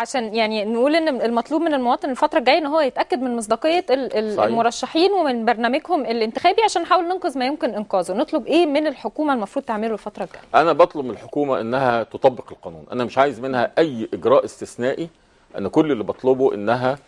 عشان يعني نقول ان المطلوب من المواطن الفتره الجايه ان هو يتاكد من مصداقيه المرشحين ومن برنامجهم الانتخابي عشان نحاول ننقذ ما يمكن انقاذه نطلب ايه من الحكومه المفروض تعمله الفتره الجايه انا بطلب من الحكومه انها تطبق القانون انا مش عايز منها اي اجراء استثنائي انا كل اللي بطلبه انها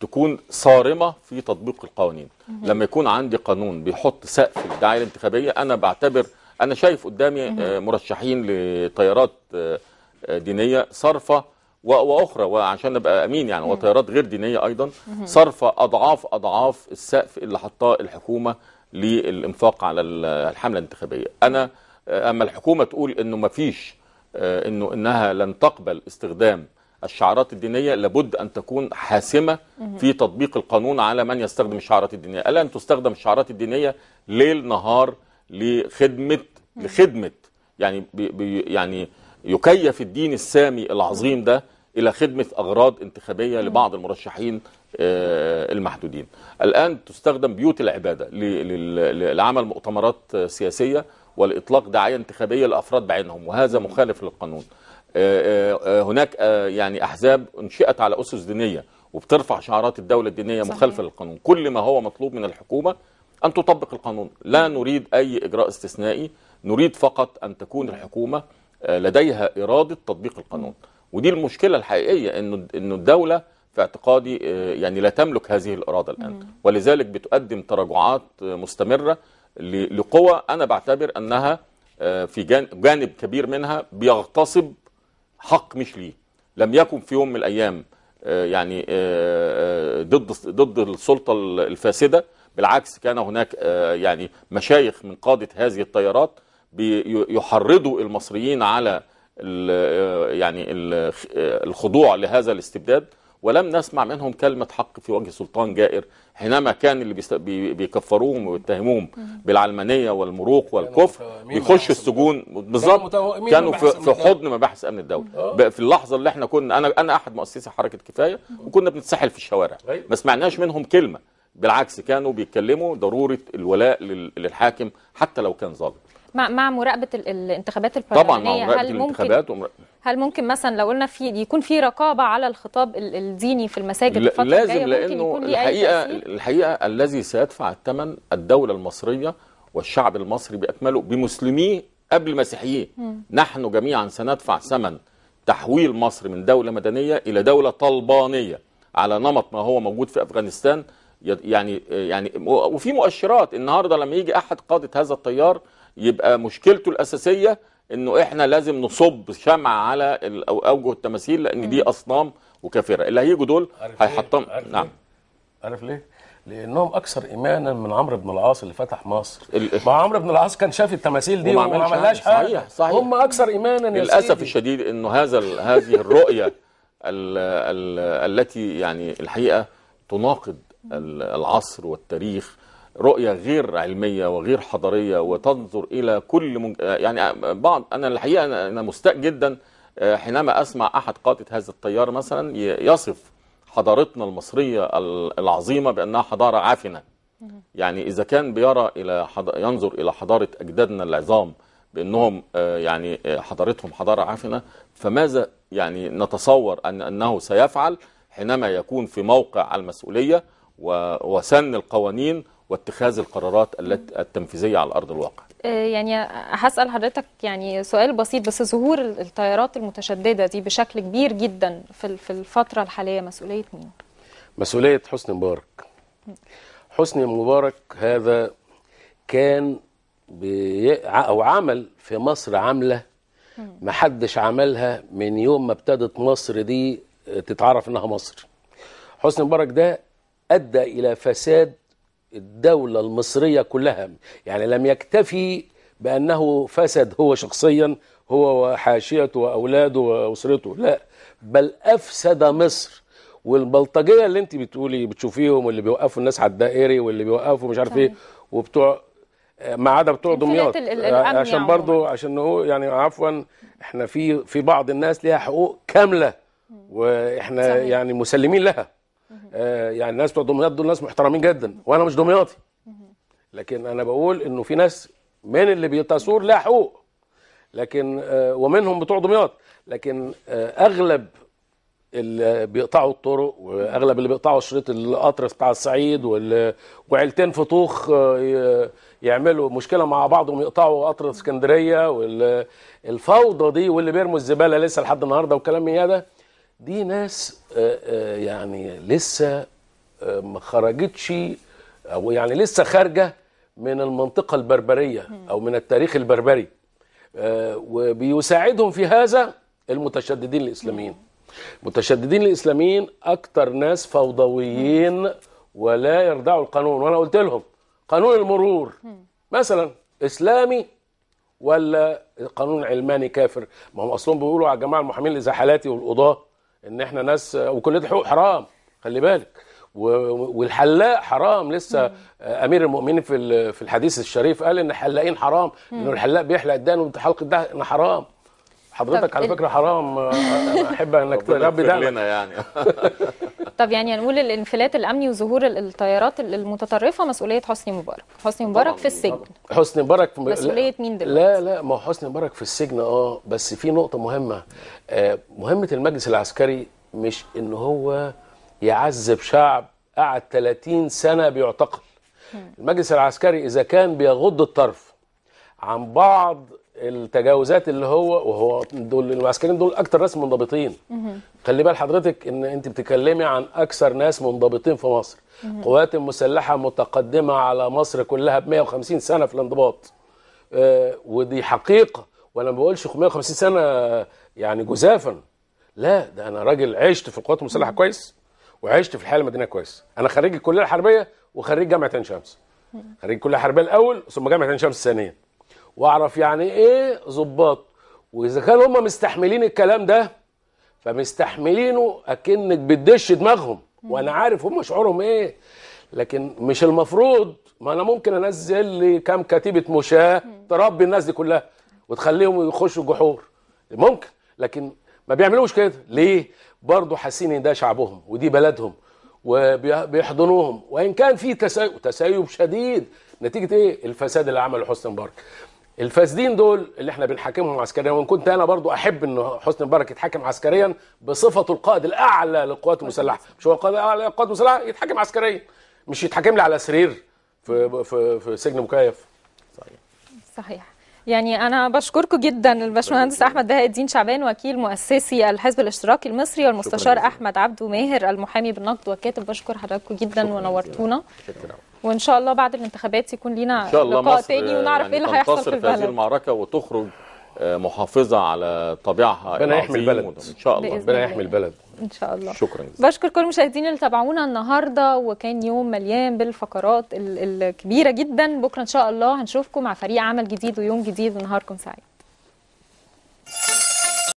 تكون صارمه في تطبيق القوانين لما يكون عندي قانون بيحط سقف الدعايه الانتخابيه انا بعتبر انا شايف قدامي آه، مرشحين لتيارات آه، آه، دينيه صارفه واخرى وعشان نبقى امين يعني وطيارات غير دينيه ايضا صرف اضعاف اضعاف السقف اللي حطاه الحكومه للانفاق على الحمله الانتخابيه انا اما الحكومه تقول انه ما فيش آه، انه انها لن تقبل استخدام الشعارات الدينيه لابد ان تكون حاسمه في تطبيق القانون على من يستخدم الشعارات الدينيه الا ان تستخدم الشعارات الدينيه ليل نهار لخدمه لخدمه يعني بي يعني يكيف الدين السامي العظيم ده إلى خدمة أغراض انتخابية لبعض المرشحين آه، المحدودين الآن تستخدم بيوت العبادة لعمل مؤتمرات سياسية والإطلاق دعاية انتخابية لأفراد بعينهم وهذا مخالف للقانون آه، آه، هناك يعني أحزاب انشئت على أسس دينية وبترفع شعارات الدولة الدينية مخالفة للقانون كل ما هو مطلوب من الحكومة أن تطبق القانون لا نريد أي إجراء استثنائي نريد فقط أن تكون الحكومة آه، لديها إرادة تطبيق القانون ودي المشكلة الحقيقية إنه إنه الدولة في اعتقادي آه، يعني لا تملك هذه الإرادة الآن ولذلك بتقدم تراجعات آه، مستمرة لقوى أنا بعتبر أنها في جانب كبير منها بيغتصب حق مش ليه لم يكن في يوم من الأيام يعني ضد ضد السلطة الفاسدة بالعكس كان هناك يعني مشايخ من قادة هذه التيارات بيحرضوا المصريين على يعني الخضوع لهذا الاستبداد ولم نسمع منهم كلمة حق في وجه سلطان جائر حينما كان اللي بيكفروهم ويتهموهم بالعلمانية والمروق والكفر بيخشوا السجون بالظبط كانوا في حضن مباحث أمن الدولة اه. في اللحظة اللي احنا كنا أنا أنا أحد مؤسسي حركة كفاية وكنا بنتسحل في الشوارع أيوة. ما سمعناش منهم كلمة بالعكس كانوا بيتكلموا ضرورة الولاء للحاكم حتى لو كان ظالم مع مع مراقبه الانتخابات البرلمانيه طبعا هل ممكن هل ممكن مثلا لو قلنا في يكون في رقابه على الخطاب الديني في المساجد الفتره لازم الجايه لازم لانه الحقيقه الحقيقه الذي سيدفع الثمن الدوله المصريه والشعب المصري باكمله بمسلميه قبل المسيحيين نحن جميعا سندفع ثمن تحويل مصر من دوله مدنيه الى دوله طلبانيه على نمط ما هو موجود في افغانستان يعني يعني وفي مؤشرات النهارده لما يجي احد قاده هذا التيار يبقى مشكلته الاساسيه انه احنا لازم نصب شمعة على اوجه التماثيل لان دي اصنام وكافره اللي هيجوا دول هيحطم نعم عارف ليه؟ لانهم اكثر ايمانا من عمرو بن العاص اللي فتح مصر ما عمرو بن العاص كان شاف التماثيل دي وما عملهاش حاجه صحيح صحيح هم اكثر ايمانا للاسف الشديد انه هذا هذه الرؤيه ال ال التي يعني الحقيقه تناقض العصر والتاريخ رؤية غير علمية وغير حضارية وتنظر إلى كل منج... آه، يعني آه، بعض أنا الحقيقة أنا مستاء جدا آه، حينما أسمع أحد قادة هذا التيار مثلا يصف حضارتنا المصرية العظيمة بأنها حضارة عافنة يعني إذا كان بيرى إلى حض... ينظر إلى حضارة أجدادنا العظام بأنهم يعني حضارتهم حضارة عافنة فماذا يعني نتصور أن أنه سيفعل حينما يكون في موقع المسؤولية وسن القوانين واتخاذ القرارات التنفيذيه على ارض الواقع آه، يعني هسال حضرتك يعني سؤال بسيط بس ظهور التيارات المتشدده دي بشكل كبير جدا في الفتره الحاليه مسؤوليه مين مسؤوليه حسني مبارك حسني مبارك هذا كان بي او عمل في مصر عامله ما حدش عملها من يوم ما ابتدت مصر دي تتعرف انها مصر حسني مبارك ده ادى الى فساد الدولة المصرية كلها يعني لم يكتفي بأنه فسد هو شخصيا هو وحاشيته وأولاده وأسرته لا بل أفسد مصر والبلطجية اللي انت بتقولي بتشوفيهم واللي بيوقفوا الناس على الدائري واللي بيوقفوا مش عارف ايه وبتوع ما عدا بتوع دمياط عشان يعني برضو عشان هو يعني عفوا احنا في في بعض الناس ليها حقوق كامله واحنا يعني مسلمين لها آه، يعني الناس بتوع دمياط دول ناس محترمين جدا وانا مش دمياطي لكن انا بقول انه في ناس من اللي بيتثور لها حقوق لكن آه، ومنهم بتوع دمياط لكن آه، اغلب اللي بيقطعوا الطرق واغلب اللي بيقطعوا شريط القطر بتاع الصعيد وعيلتين فطوخ يعملوا مشكله مع بعضهم يقطعوا قطر اسكندريه والفوضى دي واللي بيرموا الزباله لسه لحد النهارده وكلام من ده دي ناس آه، آه، يعني لسه آه، ما خرجتش او يعني لسه خارجه من المنطقه البربريه او من التاريخ البربري وبيساعدهم في هذا المتشددين الاسلاميين المتشددين الاسلاميين اكثر ناس فوضويين ولا يرضعوا القانون وانا قلت لهم قانون المرور مثلا اسلامي ولا قانون علماني كافر ما هم اصلهم بيقولوا على جماعه المحامين الازاحالاتي والقضاه ان احنا ناس وكل ده حقوق حرام خلي بالك والحلاق حرام لسه مم. امير المؤمنين في في الحديث الشريف قال ان الحلاقين حرام انه الحلاق بيحلق الدقن وحلق الدهن حرام حضرتك على فكره حرام آه، آه، احب انك تغبي ده يعني طب يعني هنقول الانفلات الامني وظهور التيارات المتطرفه مسؤوليه حسني مبارك حسني مبارك في السجن حسني مبارك مسؤوليه مين دلوقتي لا لا ما هو حسني مبارك في السجن اه بس في نقطه مهمه آه، مهمه المجلس العسكري مش ان هو يعذب شعب قعد 30 سنه بيعتقل المجلس العسكري اذا كان بيغض الطرف عن بعض التجاوزات اللي هو وهو دول العسكريين دول اكتر ناس منضبطين خلي بال حضرتك ان انت بتتكلمي عن اكثر ناس منضبطين في مصر قوات مسلحه متقدمه على مصر كلها ب 150 سنه في الانضباط آه ودي حقيقه وانا ما بقولش 150 سنه يعني جزافا لا ده انا راجل عشت في القوات المسلحه كويس وعشت في الحياه المدنيه كويس انا خريج الكليه الحربيه وخريج جامعه عين شمس خريج الكليه الحربيه الاول ثم جامعه عين شمس الثانيه واعرف يعني ايه ظباط واذا كان هم مستحملين الكلام ده فمستحملينه اكنك بتدش دماغهم وانا عارف هم شعورهم ايه لكن مش المفروض ما انا ممكن انزل لي كام كتيبه مشاه تربي الناس دي كلها وتخليهم يخشوا الجحور ممكن لكن ما بيعملوش كده ليه برضه حاسين ان ده شعبهم ودي بلدهم وبيحضنوهم وان كان في تسيب تسيب شديد نتيجه ايه الفساد اللي عمله حسني مبارك الفاسدين دول اللي احنا بنحاكمهم عسكريا وان كنت انا برضو احب ان حسني مبارك يتحاكم عسكريا بصفته القائد الاعلى للقوات المسلحه مش هو القائد الاعلى للقوات المسلحه يتحاكم عسكريا مش يتحاكم لي على سرير في في في سجن مكيف صحيح صحيح يعني انا بشكركم جدا الباشمهندس احمد بهاء الدين شعبان وكيل مؤسسي الحزب الاشتراكي المصري والمستشار احمد عبده ماهر المحامي بالنقد والكاتب بشكر حضراتكم جدا ونورتونا وان شاء الله بعد الانتخابات يكون لينا لقاء تاني ونعرف يعني ايه اللي يعني هيحصل في البلد في هذه المعركه وتخرج محافظه على طبيعها ربنا يحمي البلد ان شاء الله ربنا يحمي البلد ان شاء الله شكرا جزيلا بشكر كل المشاهدين اللي تابعونا النهارده وكان يوم مليان بالفقرات الكبيره جدا بكره ان شاء الله هنشوفكم مع فريق عمل جديد ويوم جديد ونهاركم سعيد